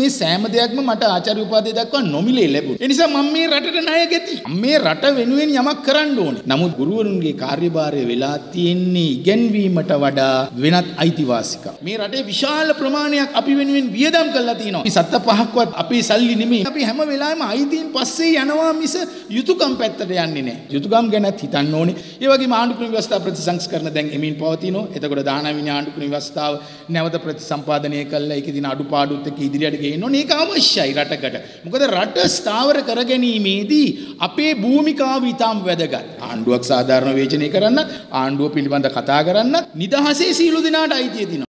මේ සෑම දෙයක්ම මට ආචාර්ය උපාධිය දක්වා නොමිලේ ලැබුණා. ඒ නිසා මම මේ රටට ණය ගැති. මේ රට වෙනුවෙන් යමක් කරන්න ඕනේ. නමුත් ගුරුවරුන්ගේ කාර්යභාරය වෙලා තියෙන්නේ ඉගෙනවීමට වඩා වෙනත් අයිතිවාසිකම්. මේ රටේ විශාල ප්‍රමාණයක් අපි වෙනුවෙන් වියදම් කරලා තිනවා. මේ සත්ත පහක්වත් අපේ සල්ලි නෙමෙයි. අපි හැම වෙලාවෙම අයිතින් පස්සේ යනවා මිස යුතුයකම් පැත්තට යන්නේ නැහැ. යුතුයකම් ගැනත් හිතන්න ඕනේ. ඒ වගේම ආණ්ඩුක්‍රම ව්‍යවස්ථාව ප්‍රතිසංස්කරණ දැන් එමින් පවතිනවා. එතකොට දානවිනි ආණ්ඩුක්‍රම ව්‍යවස්ථාව නැවත ප්‍රතිසම්පාදනය කළා. ඒකේ දින අඩුපාඩුත් එක්ක ඉදිරියට ගේන්න ඕනේ. ඒක අවශ්‍යයි රටකට. මොකද රට ස්ථාවර කරගැනීමේදී අපේ භූමිකාව ඊටම වැදගත්. ආණ්ඩුවක් සාධාරණ වේචනය කරන්න, ආණ්ඩුව පිළිබඳ කතා කරන්න, නිදහසේ සීළු දිනාට අයිතිය දෙනවා.